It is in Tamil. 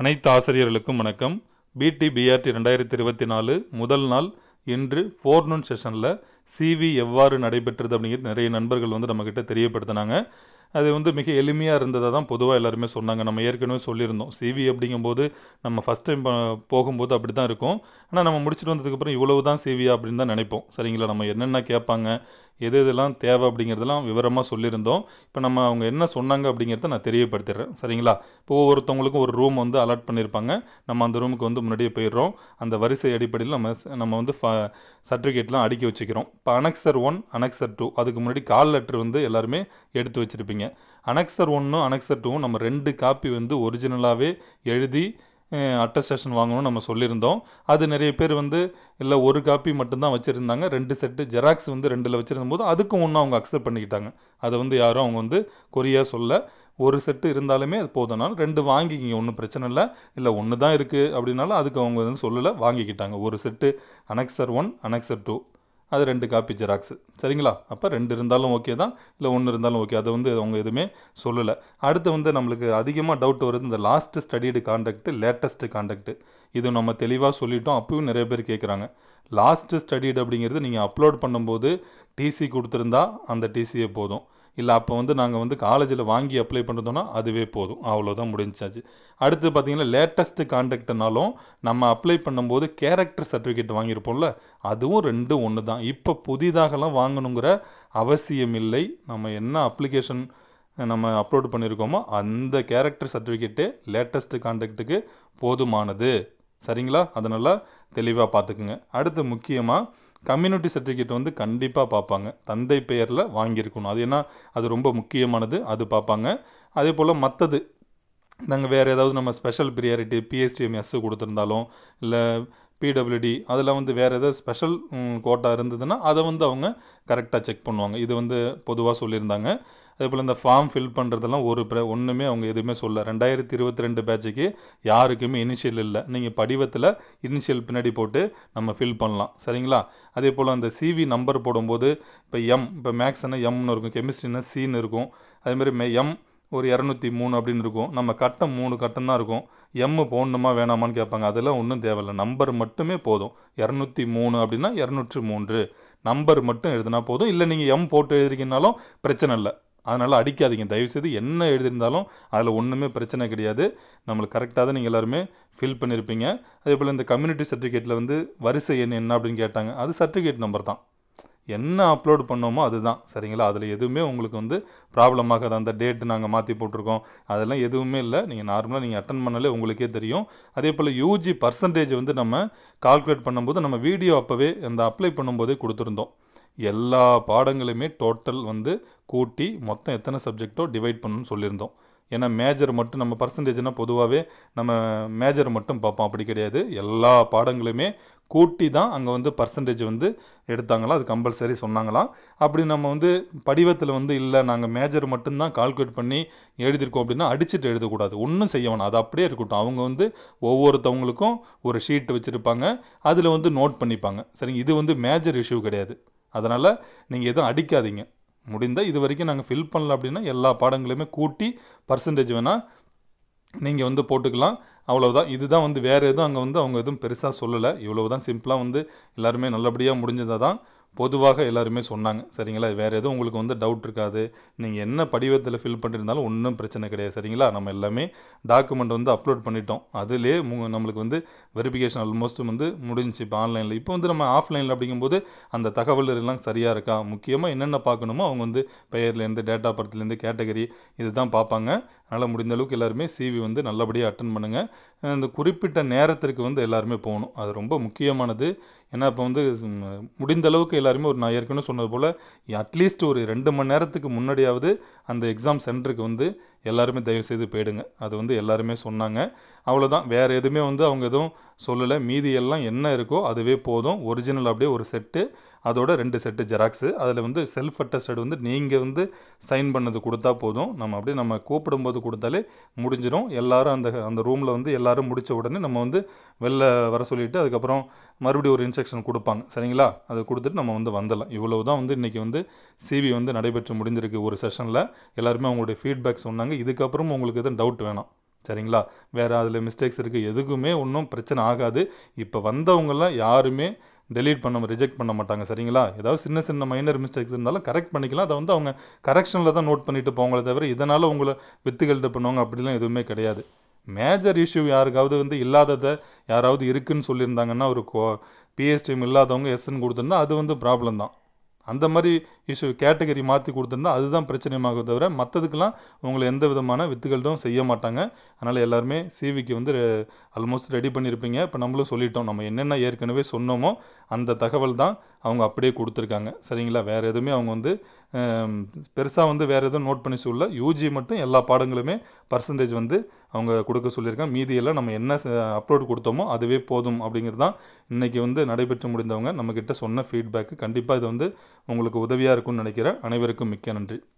அனைத்து ஆசிரியர்களுக்கும் வணக்கம் பிடி பிஆர்டி ரெண்டாயிரத்தி இருபத்தி நாலு முதல் நாள் இன்று ஃபோர்நூன் செஷனில் சிவி எவ்வாறு நடைபெற்றது அப்படிங்கிறது நிறைய நண்பர்கள் வந்து நம்மக்கிட்ட தெரியப்படுத்தினாங்க அது வந்து மிக எளிமையாக இருந்ததாக தான் பொதுவாக எல்லாருமே சொன்னாங்க நம்ம ஏற்கனவே சொல்லியிருந்தோம் சிவி அப்படிங்கும்போது நம்ம ஃபஸ்ட் டைம் போகும்போது அப்படி தான் இருக்கும் ஆனால் நம்ம முடிச்சுட்டு வந்ததுக்கப்புறம் இவ்வளவு தான் சிவியா அப்படின்னு தான் நினைப்போம் சரிங்களா நம்ம என்னென்ன கேட்பாங்க எது எதெல்லாம் தேவை அப்படிங்கிறதெல்லாம் விவரமாக சொல்லியிருந்தோம் இப்போ நம்ம அவங்க என்ன சொன்னாங்க அப்படிங்கிறத நான் தெரியப்படுத்திடுறேன் சரிங்களா இப்போ ஒவ்வொருத்தவங்களுக்கும் ஒரு ரூம் வந்து அலாட் பண்ணியிருப்பாங்க நம்ம அந்த ரூமுக்கு வந்து முன்னாடியே போயிடுறோம் அந்த வரிசை அடிப்படையில் நம்ம நம்ம வந்து சர்டிஃபிகேட்லாம் அடுக்கி வச்சுக்கிறோம் இப்போ அனக்சர் ஒன் அனக்சர் டூ அதுக்கு முன்னாடி கால் லெட்டர் வந்து எல்லாருமே எடுத்து வச்சுருப்பீங்க அனக்சர் ஒன்னும் அனக்சர் டூவும் நம்ம ரெண்டு காப்பி வந்து ஒரிஜினலாகவே எழுதி அட்டஸ்டேஷன் வாங்கணும்னு நம்ம சொல்லியிருந்தோம் அது நிறைய பேர் வந்து இல்லை ஒரு காப்பி மட்டும்தான் வச்சுருந்தாங்க ரெண்டு செட்டு ஜெராக்ஸ் வந்து ரெண்டில் போது அதுக்கும் ஒன்று அவங்க அக்செப்ட் பண்ணிக்கிட்டாங்க அதை வந்து யாரும் அவங்க வந்து கொரியா சொல்ல ஒரு செட்டு இருந்தாலுமே அது போதும்னாலும் ரெண்டு வாங்கிக்கிங்க ஒன்றும் பிரச்சனை இல்லை இல்லை ஒன்று தான் இருக்குது அப்படின்னாலும் அதுக்கு அவங்க வந்து சொல்லலை வாங்கிக்கிட்டாங்க ஒரு set annexure one annexure two அது ரெண்டு காப்பி ஜெராக்ஸு சரிங்களா அப்போ ரெண்டு இருந்தாலும் ஓகே தான் இல்லை ஒன்று இருந்தாலும் ஓகே அதை வந்து அவங்க எதுவுமே சொல்லலை அடுத்து வந்து நம்மளுக்கு அதிகமாக டவுட் வருது இந்த last studied contact latest contact இது நம்ம தெளிவாக சொல்லிட்டோம் அப்பவும் நிறைய பேர் கேட்குறாங்க லாஸ்ட்டு ஸ்டடிடு அப்படிங்கிறது நீங்கள் அப்லோட் பண்ணும்போது டிசி கொடுத்துருந்தா அந்த டிசியே போதும் இல்லை அப்போ வந்து நாங்கள் வந்து காலேஜில் வாங்கி அப்ளை பண்ணுறதோன்னா அதுவே போதும் அவ்வளோதான் முடிஞ்சாச்சு அடுத்து பார்த்திங்கன்னா லேட்டஸ்ட்டு காண்டக்ட்னாலும் நம்ம அப்ளை பண்ணும்போது கேரக்டர் சர்டிஃபிகேட் வாங்கியிருப்போம்ல அதுவும் ரெண்டு ஒன்று தான் இப்போ புதிதாகலாம் வாங்கணுங்கிற அவசியம் இல்லை நம்ம என்ன அப்ளிகேஷன் நம்ம அப்லோட் பண்ணியிருக்கோமோ அந்த கேரக்டர் சர்டிஃபிகேட்டே லேட்டஸ்ட்டு காண்டக்ட்டுக்கு போதுமானது சரிங்களா அதை நல்லா தெளிவாக பார்த்துக்குங்க அடுத்து முக்கியமாக கம்யூனிட்டி சர்டிஃபிகேட் வந்து கண்டிப்பாக பார்ப்பாங்க தந்தை பெயரில் வாங்கியிருக்கணும் அது ஏன்னா அது ரொம்ப முக்கியமானது அது பார்ப்பாங்க அதே போல் மற்றது நாங்கள் வேறு ஏதாவது நம்ம ஸ்பெஷல் ப்ரியாரிட்டி பிஎஸ்டிஎம்எஸ் கொடுத்துருந்தாலும் இல்லை பிடபிள்யூடி அதில் வந்து வேறு ஏதாவது ஸ்பெஷல் கோட்டா இருந்ததுன்னா அதை வந்து அவங்க கரெக்டாக செக் பண்ணுவாங்க இது வந்து பொதுவாக சொல்லியிருந்தாங்க அதேபோல் இந்த ஃபார்ம் ஃபில் பண்ணுறதெல்லாம் ஒரு ப்ர ஒன்றுமே அவங்க எதுவுமே சொல்ல ரெண்டாயிரத்தி இருபத்தி ரெண்டு பேட்சுக்கு யாருக்குமே இனிஷியல் இல்லை நீங்கள் படிவத்தில் இனிஷியல் பின்னாடி போட்டு நம்ம ஃபில் பண்ணலாம் சரிங்களா அதே போல் அந்த சிவி நம்பர் போடும்போது இப்போ எம் இப்போ மேக்ஸ்னால் எம்னு இருக்கும் கெமிஸ்ட்ரினா சின்னு இருக்கும் அதேமாதிரி மே எம் ஒரு இரநூத்தி மூணு அப்படின்னு இருக்கும் நம்ம கட்டம் மூணு கட்டம் தான் இருக்கும் எம்மு போடணுமா வேணாமான்னு கேட்பாங்க அதெல்லாம் ஒன்றும் தேவையில்லை நம்பர் மட்டுமே போதும் இரநூத்தி மூணு அப்படின்னா இரநூற்றி மூன்று நம்பர் மட்டும் எழுதுனா போதும் இல்லை நீங்கள் எம் போட்டு எழுதிருக்கீங்கனாலும் பிரச்சனை இல்லை அதனால் அடிக்காதீங்க தயவுசெய்து என்ன எழுதியிருந்தாலும் அதில் ஒன்றுமே பிரச்சனை கிடையாது நம்மளுக்கு கரெக்டாக தான் நீங்கள் எல்லாருமே ஃபில் பண்ணியிருப்பீங்க அதே போல் இந்த கம்யூனிட்டி சர்டிஃபிகேட்டில் வந்து வரிசை எண் என்ன அப்படின்னு கேட்டாங்க அது சர்டிஃபிகேட் நம்பர் தான் என்ன அப்லோடு பண்ணோமோ அதுதான் சரிங்களா அதில் எதுவுமே உங்களுக்கு வந்து ப்ராப்ளம் ஆகாது அந்த டேட்டு நாங்கள் மாற்றி போட்டிருக்கோம் அதெல்லாம் எதுவுமே இல்லை நீங்கள் நார்மலாக நீங்கள் அட்டன் பண்ணாலே உங்களுக்கே தெரியும் அதே போல் யூஜி பர்சன்டேஜ் வந்து நம்ம கால்குலேட் பண்ணும்போது நம்ம வீடியோ அப்போவே அந்த அப்ளை பண்ணும்போதே கொடுத்துருந்தோம் எல்லா பாடங்களையுமே டோட்டல் வந்து கூட்டி மொத்தம் எத்தனை சப்ஜெக்டோ டிவைட் பண்ணணும்னு சொல்லியிருந்தோம் ஏன்னா மேஜர் மட்டும் நம்ம பர்சன்டேஜ்னால் பொதுவாகவே நம்ம மேஜர் மட்டும் பார்ப்போம் அப்படி கிடையாது எல்லா பாடங்களுமே கூட்டி தான் அங்கே வந்து பர்சன்டேஜ் வந்து எடுத்தாங்களாம் அது கம்பல்சரி சொன்னாங்களாம் அப்படி நம்ம வந்து படிவத்தில் வந்து இல்லை நாங்கள் மேஜர் மட்டும்தான் கால்குலேட் பண்ணி எழுதியிருக்கோம் அப்படின்னா அடிச்சுட்டு எழுதக்கூடாது ஒன்றும் செய்ய வேணாம் அது அப்படியே இருக்கட்டும் அவங்க வந்து ஒவ்வொருத்தவங்களுக்கும் ஒரு ஷீட் வச்சுருப்பாங்க அதில் வந்து நோட் பண்ணிப்பாங்க சரிங்க இது வந்து மேஜர் இஷ்யூ கிடையாது அதனால் நீங்கள் எதுவும் அடிக்காதீங்க முடிந்தால் இது வரைக்கும் நாங்கள் ஃபில் பண்ணல அப்படின்னா எல்லா பாடங்களையுமே கூட்டி பர்சன்டேஜ் வேணால் நீங்கள் வந்து போட்டுக்கலாம் அவ்வளோதான் இதுதான் வந்து வேறு எதுவும் அங்கே வந்து அவங்க எதுவும் பெருசாக சொல்லலை இவ்வளவு தான் சிம்பிளாக வந்து எல்லாருமே நல்லபடியாக முடிஞ்சதாக தான் பொதுவாக எல்லாருமே சொன்னாங்க சரிங்களா வேறு எதுவும் உங்களுக்கு வந்து டவுட் இருக்காது நீங்கள் என்ன படிவத்தில் ஃபில் பண்ணியிருந்தாலும் ஒன்றும் பிரச்சனை கிடையாது சரிங்களா நம்ம எல்லாமே டாக்குமெண்ட் வந்து அப்லோட் பண்ணிட்டோம் அதிலே நம்மளுக்கு வந்து வெரிஃபிகேஷன் ஆல்மோஸ்ட் வந்து முடிஞ்சு இப்போ ஆன்லைனில் இப்போ வந்து நம்ம ஆஃப்லைனில் அப்படிங்கும்போது அந்த தகவல் எல்லாம் சரியாக இருக்கா முக்கியமாக என்னென்ன பார்க்கணுமோ அவங்க வந்து பெயர்லேருந்து டேட்டா பர்த்லேருந்து கேட்டகரி இதுதான் பார்ப்பாங்க அதனால் முடிந்த அளவுக்கு எல்லாருமே சிவி வந்து நல்லபடியாக அட்டன் பண்ணுங்கள் இந்த குறிப்பிட்ட நேரத்திற்கு வந்து எல்லாருமே போகணும் அது ரொம்ப முக்கியமானது ஏன்னா இப்போ வந்து முடிந்த அளவுக்கு எல்லாருமே ஒரு நான் ஏற்கனவே சொன்னது போல் அட்லீஸ்ட் ஒரு ரெண்டு மணி நேரத்துக்கு முன்னாடியாவது அந்த எக்ஸாம் சென்டருக்கு வந்து எல்லாருமே தயவு செய்து போயிடுங்க அது வந்து எல்லாருமே சொன்னாங்க அவ்வளோதான் வேறு எதுவுமே வந்து அவங்க எதுவும் சொல்லலை மீதி எல்லாம் என்ன இருக்கோ அதுவே போதும் ஒரிஜினல் அப்படியே ஒரு செட்டு அதோட ரெண்டு செட்டு ஜெராக்ஸு அதில் வந்து செல்ஃப் அட்டஸ்டட் வந்து நீங்கள் வந்து சைன் பண்ணது கொடுத்தா போதும் நம்ம அப்படியே நம்ம கூப்பிடும்போது கொடுத்தாலே முடிஞ்சிடும் எல்லோரும் அந்த அந்த ரூமில் வந்து எல்லோரும் முடித்த உடனே நம்ம வந்து வெளில வர சொல்லிவிட்டு அதுக்கப்புறம் மறுபடியும் ஒரு இன்ஸ்ட்ரக்ஷன் கொடுப்பாங்க சரிங்களா அதை கொடுத்துட்டு நம்ம வந்து வந்துடலாம் இவ்வளோ தான் வந்து இன்றைக்கி வந்து சிபி வந்து நடைபெற்று முடிஞ்சிருக்கு ஒரு செஷனில் எல்லாருமே அவங்களுடைய ஃபீட்பேக் சொன்னாங்க இதுக்கப்புறம் உங்களுக்கு எதுவும் டவுட் வேணாம் சரிங்களா வேறு அதில் மிஸ்டேக்ஸ் இருக்குது எதுக்குமே ஒன்றும் பிரச்சனை ஆகாது இப்போ வந்தவங்களாம் யாருமே டெலீட் பண்ண ரிஜெக்ட் பண்ண மாட்டாங்க சரிங்களா ஏதாவது சின்ன சின்ன மைனர் மிஸ்டேக்ஸ் இருந்தாலும் கரெக்ட் பண்ணிக்கலாம் அதை வந்து அவங்க கரெக்ஷனில் தான் நோட் பண்ணிட்டு போங்களே தவிர இதனால் உங்களை வித்துகள் பண்ணுவாங்க அப்படிலாம் எதுவுமே கிடையாது மேஜர் இஷ்யூ யாருக்காவது வந்து இல்லாததை யாராவது இருக்குதுன்னு சொல்லியிருந்தாங்கன்னா ஒரு கோ பிஎஸ்டிஎம் இல்லாதவங்க எஸ்என் கொடுத்துருந்தா அது வந்து ப்ராப்ளம் தான் அந்த மாதிரி இஷ்யூ கேட்டகரி மாற்றி கொடுத்துருந்தா அதுதான் பிரச்சனையுமாக தவிர மற்றதுக்கெல்லாம் உங்களை எந்த விதமான வித்துகளும் செய்ய மாட்டாங்க அதனால் எல்லாருமே சிவிக்கு வந்து ஆல்மோஸ்ட் ரெடி பண்ணியிருப்பீங்க இப்போ நம்மளும் சொல்லிட்டோம் நம்ம என்னென்ன ஏற்கனவே சொன்னோமோ அந்த தகவல் தான் அவங்க அப்படியே கொடுத்துருக்காங்க சரிங்களா வேறு எதுவுமே அவங்க வந்து பெருசாக வந்து வேறு எதுவும் நோட் பண்ணி சொல்ல யூஜி மட்டும் எல்லா பாடங்களுமே பர்சன்டேஜ் வந்து அவங்க கொடுக்க சொல்லியிருக்காங்க மீதியெல்லாம் நம்ம என்ன அப்லோடு கொடுத்தோமோ அதுவே போதும் அப்படிங்கிறது தான் இன்றைக்கி வந்து நடைபெற்று முடிந்தவங்க நம்மக்கிட்ட சொன்ன ஃபீட்பேக்கு கண்டிப்பாக இது வந்து உங்களுக்கு உதவியாக இருக்கும்னு நினைக்கிறேன் அனைவருக்கும் மிக்க நன்றி